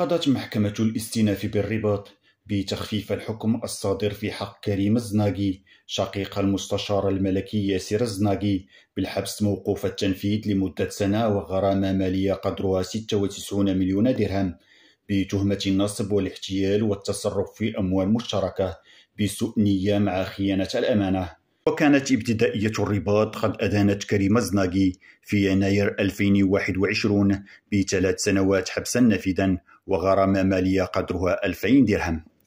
قضت محكمة الاستئناف بالرباط بتخفيف الحكم الصادر في حق كريم الزناقي شقيق المستشار الملكي ياسر الزناقي بالحبس موقوف التنفيذ لمدة سنة وغرامة مالية قدرها 96 مليون درهم بتهمة النصب والاحتيال والتصرف في أموال مشتركة بسوء نية مع خيانة الأمانة وكانت ابتدائية الرباط قد أدانت كريم زناغي في يناير 2021 بثلاث سنوات حبسا نافذا وغرامة مالية قدرها 2000 درهم